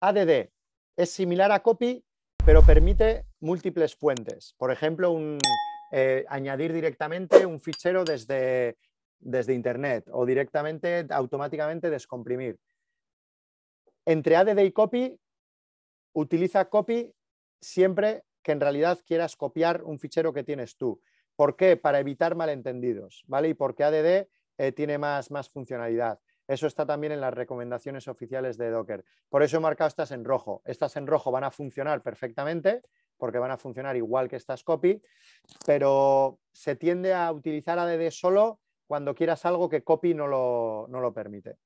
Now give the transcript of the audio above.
ADD es similar a copy, pero permite múltiples fuentes. Por ejemplo, eh, añadir directamente un fichero desde, Internet o directamente automáticamente descomprimir. Entre ADD y copy, utiliza copy siempre que en realidad quieras copiar un fichero que tienes tú. ¿Por qué? Para evitar malentendidos, ¿vale? Y porque ADD eh, tiene más, más funcionalidad. Eso está también en las recomendaciones oficiales de Docker. Por eso he marcado estas en rojo. Estas en rojo van a funcionar perfectamente porque van a funcionar igual que estas copy, pero se tiende a utilizar ADD solo cuando quieras algo que copy no lo, no lo permite.